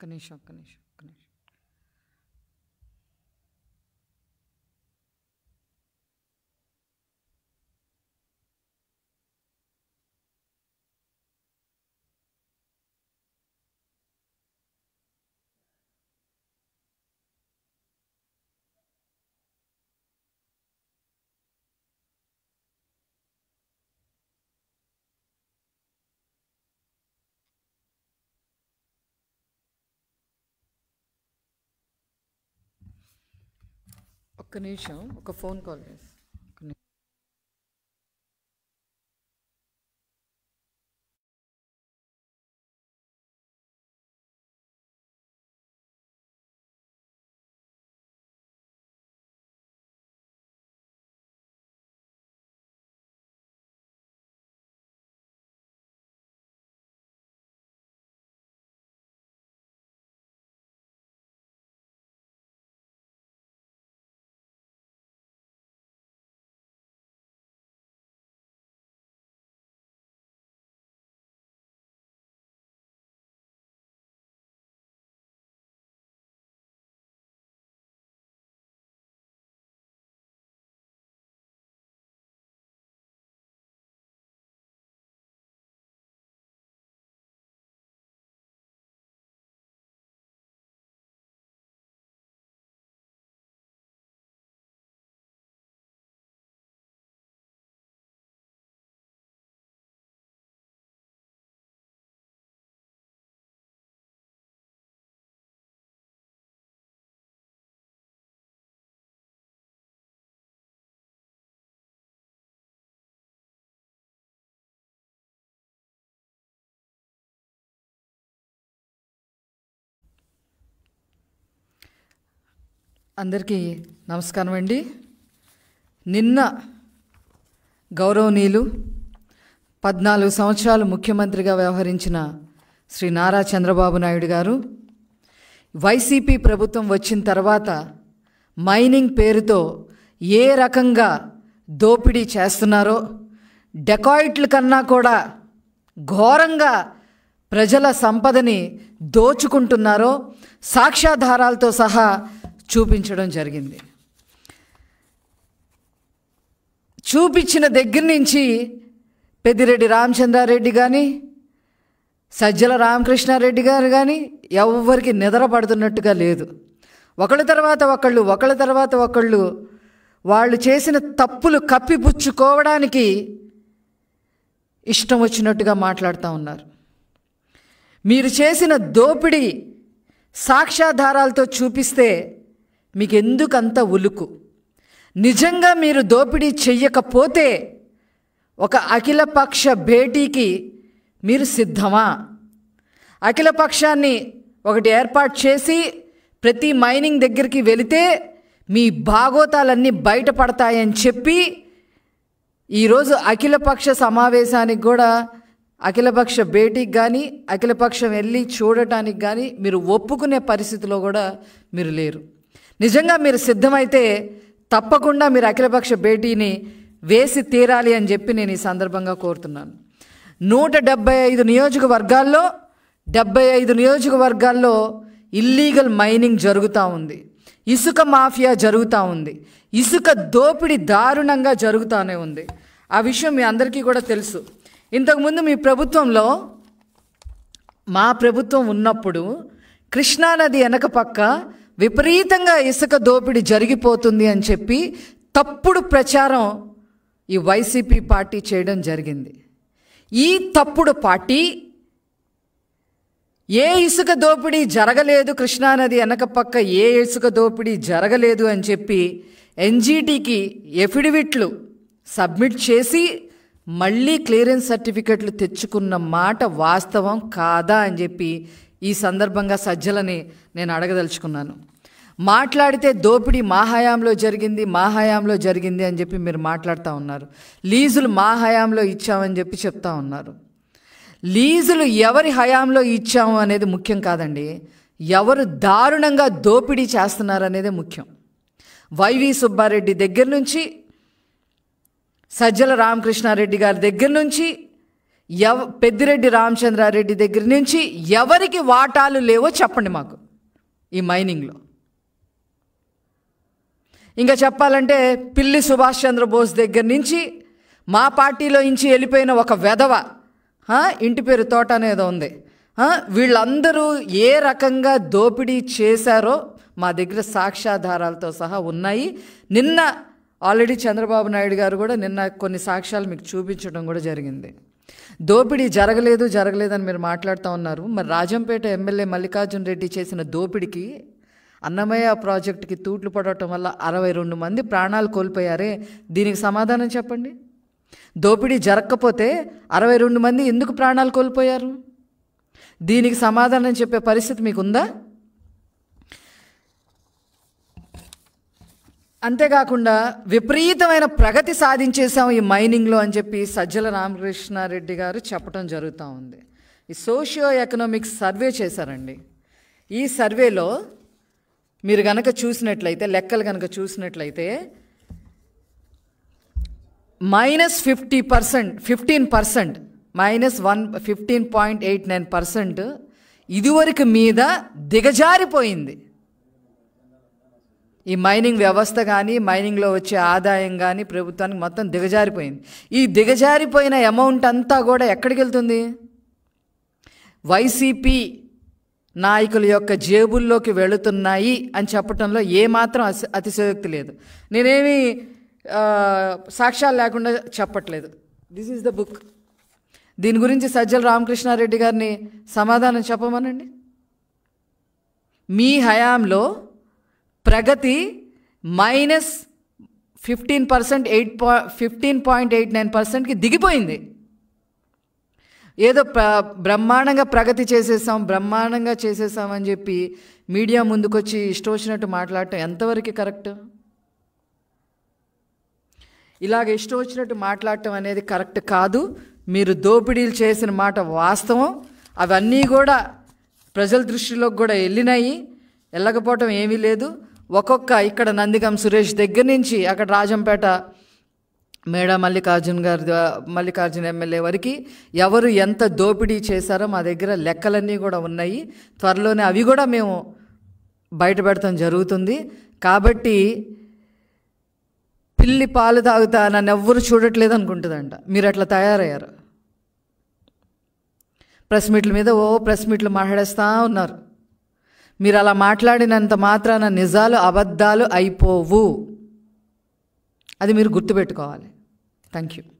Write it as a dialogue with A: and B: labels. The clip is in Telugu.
A: कनेशा कनेशा कनेशा ఒక్క నిమిషం ఒక ఫోన్ కాల్ చేస్తాను అందరికీ నమస్కారం అండి నిన్న గౌరవనీయులు పద్నాలుగు సంవత్సరాలు ముఖ్యమంత్రిగా వ్యవహరించిన శ్రీ నారా చంద్రబాబు నాయుడు గారు వైసీపీ ప్రభుత్వం వచ్చిన తర్వాత మైనింగ్ పేరుతో ఏ రకంగా దోపిడీ చేస్తున్నారో డెకాయిట్ల కన్నా కూడా ఘోరంగా ప్రజల సంపదని దోచుకుంటున్నారో సాక్ష్యాధారాలతో సహా చూపించడం జరిగింది చూపించిన దగ్గర నుంచి పెద్దిరెడ్డి రామచంద్రారెడ్డి కానీ సజ్జల రామకృష్ణారెడ్డి గారు కానీ ఎవరికి నిద్ర పడుతున్నట్టుగా లేదు ఒకళ్ళ తర్వాత ఒకళ్ళు ఒకళ్ళ తర్వాత ఒకళ్ళు వాళ్ళు చేసిన తప్పులు కప్పిపుచ్చుకోవడానికి ఇష్టం వచ్చినట్టుగా మాట్లాడుతూ ఉన్నారు మీరు చేసిన దోపిడీ సాక్ష్యాధారాలతో చూపిస్తే మీకెందుకంత ఉలుకు నిజంగా మీరు దోపిడీ చెయ్యకపోతే ఒక అఖిలపక్ష భేటీకి మీరు సిద్ధమా అఖిలపక్షాన్ని ఒకటి ఏర్పాటు చేసి ప్రతి మైనింగ్ దగ్గరికి వెళితే మీ భాగోతాలన్నీ బయటపడతాయని చెప్పి ఈరోజు అఖిలపక్ష సమావేశానికి కూడా అఖిలపక్ష భేటీకి కానీ అఖిలపక్షం వెళ్ళి చూడటానికి కానీ మీరు ఒప్పుకునే పరిస్థితిలో కూడా మీరు లేరు నిజంగా మీరు సిద్ధమైతే తప్పకుండా మీరు అఖిలపక్ష భేటీని వేసి తీరాలి అని చెప్పి నేను ఈ సందర్భంగా కోరుతున్నాను నూట డెబ్బై ఐదు నియోజకవర్గాల్లో డెబ్బై ఐదు నియోజకవర్గాల్లో ఇల్లీగల్ మైనింగ్ జరుగుతూ ఉంది ఇసుక మాఫియా జరుగుతూ ఉంది ఇసుక దోపిడీ దారుణంగా జరుగుతూనే ఉంది ఆ విషయం మీ అందరికీ కూడా తెలుసు ఇంతకుముందు మీ ప్రభుత్వంలో మా ప్రభుత్వం ఉన్నప్పుడు కృష్ణానది వెనక పక్క విపరీతంగా ఇసుక దోపిడీ జరిగిపోతుంది అని చెప్పి తప్పుడు ప్రచారం ఈ వైసీపీ పార్టీ చేయడం జరిగింది ఈ తప్పుడు పార్టీ ఏ ఇసుక దోపిడీ జరగలేదు కృష్ణానది వెనక పక్క ఏ ఇసుక దోపిడీ జరగలేదు అని చెప్పి ఎన్జీటీకి ఎఫిడవిట్లు సబ్మిట్ చేసి మళ్ళీ క్లియరెన్స్ సర్టిఫికెట్లు తెచ్చుకున్న మాట వాస్తవం కాదా అని చెప్పి ఈ సందర్భంగా సజ్జలని నేను అడగదలుచుకున్నాను మాట్లాడితే దోపిడీ మా హయాంలో జరిగింది మా హయాంలో జరిగింది అని చెప్పి మీరు మాట్లాడుతూ ఉన్నారు లీజులు మా హయాంలో ఇచ్చామని చెప్పి చెప్తా ఉన్నారు లీజులు ఎవరి హయాంలో ఇచ్చాము అనేది ముఖ్యం కాదండి ఎవరు దారుణంగా దోపిడీ చేస్తున్నారనేదే ముఖ్యం వైవి సుబ్బారెడ్డి దగ్గర నుంచి సజ్జల రామకృష్ణారెడ్డి గారి దగ్గర నుంచి ఎవ పెద్దిరెడ్డి రామచంద్రారెడ్డి దగ్గర నుంచి ఎవరికి వాటాలు లేవో చెప్పండి మాకు ఈ మైనింగ్లో ఇంకా చెప్పాలంటే పిల్లి సుభాష్ చంద్రబోస్ దగ్గర నుంచి మా పార్టీలో నుంచి వెళ్ళిపోయిన ఒక వెధవ ఇంటి పేరు తోట అనేదో ఉంది వీళ్ళందరూ ఏ రకంగా దోపిడీ చేశారో మా దగ్గర సాక్ష్యాధారాలతో సహా ఉన్నాయి నిన్న ఆల్రెడీ చంద్రబాబు నాయుడు గారు కూడా నిన్న కొన్ని సాక్ష్యాలు మీకు చూపించడం కూడా జరిగింది దోపిడీ జరగలేదు జరగలేదని మీరు మాట్లాడుతూ ఉన్నారు మరి రాజంపేట ఎమ్మెల్యే మల్లికార్జున్ రెడ్డి చేసిన దోపిడికి అన్నమయ్య ప్రాజెక్టుకి తూట్లు పడటం వల్ల అరవై రెండు మంది ప్రాణాలు కోల్పోయారే దీనికి సమాధానం చెప్పండి దోపిడీ జరగకపోతే అరవై రెండు మంది ఎందుకు ప్రాణాలు కోల్పోయారు దీనికి సమాధానం చెప్పే పరిస్థితి మీకుందా అంతేకాకుండా విపరీతమైన ప్రగతి సాధించేశాం ఈ మైనింగ్లో అని చెప్పి సజ్జల రామకృష్ణారెడ్డి గారు చెప్పడం జరుగుతూ ఉంది ఈ సోషియో ఎకనామిక్స్ సర్వే చేశారండి ఈ సర్వేలో మీరు కనుక చూసినట్లయితే లెక్కలు కనుక చూసినట్లయితే minus fifty percent fifteen percent minus one fifteen point eight nine percent ఇదివరకు మీద దిగజారిపోయింది ఈ మైనింగ్ వ్యవస్థ కానీ మైనింగ్లో వచ్చే ఆదాయం కానీ ప్రభుత్వానికి మొత్తం దిగజారిపోయింది ఈ దిగజారిపోయిన అమౌంట్ అంతా కూడా ఎక్కడికి వెళ్తుంది వైసీపీ నాయకుల యొక్క జేబుల్లోకి వెళుతున్నాయి అని చెప్పడంలో ఏమాత్రం అతిశయోక్తి లేదు నేనేమి సాక్ష్యాలు లేకుండా చెప్పట్లేదు దిస్ ఈజ్ ద బుక్ దీని గురించి సజ్జల రామకృష్ణారెడ్డి గారిని సమాధానం చెప్పమనండి మీ హయాంలో ప్రగతి మైనస్ ఫిఫ్టీన్ పర్సెంట్ ఎయిట్ పా ఫిఫ్టీన్ పాయింట్ ఎయిట్ నైన్ పర్సెంట్కి దిగిపోయింది ఏదో ప్ర బ్రహ్మాండంగా ప్రగతి చేసేసాం బ్రహ్మాండంగా చేసేసాం అని చెప్పి మీడియా ముందుకొచ్చి ఇష్టం వచ్చినట్టు మాట్లాడటం ఎంతవరకు కరెక్ట్ ఇలాగ ఇష్టం వచ్చినట్టు మాట్లాడటం అనేది కరెక్ట్ కాదు మీరు దోపిడీలు చేసిన మాట వాస్తవం అవన్నీ కూడా ప్రజల దృష్టిలోకి కూడా వెళ్ళినాయి వెళ్ళకపోవటం ఏమీ లేదు ఒక్కొక్క ఇక్కడ నందిగం సురేష్ దగ్గర నుంచి అక్కడ రాజంపేట మేడా మల్లికార్జున్ గారి మల్లికార్జున్ ఎమ్మెల్యే వారికి ఎవరు ఎంత దోపిడీ చేశారో మా దగ్గర లెక్కలన్నీ కూడా ఉన్నాయి త్వరలోనే అవి కూడా మేము బయట జరుగుతుంది కాబట్టి పిల్లి పాలు తాగుతా నన్ను ఎవ్వరు చూడట్లేదు అనుకుంటుందంట మీరు అట్లా తయారయ్యారు ప్రెస్ మీట్ల మీద ఓ ప్రెస్ మీట్లు మాట్లాడేస్తూ ఉన్నారు మీరు అలా మాట్లాడినంత మాత్రాన నిజాలు అబద్ధాలు అయిపోవు అది మీరు గుర్తుపెట్టుకోవాలి Thank you.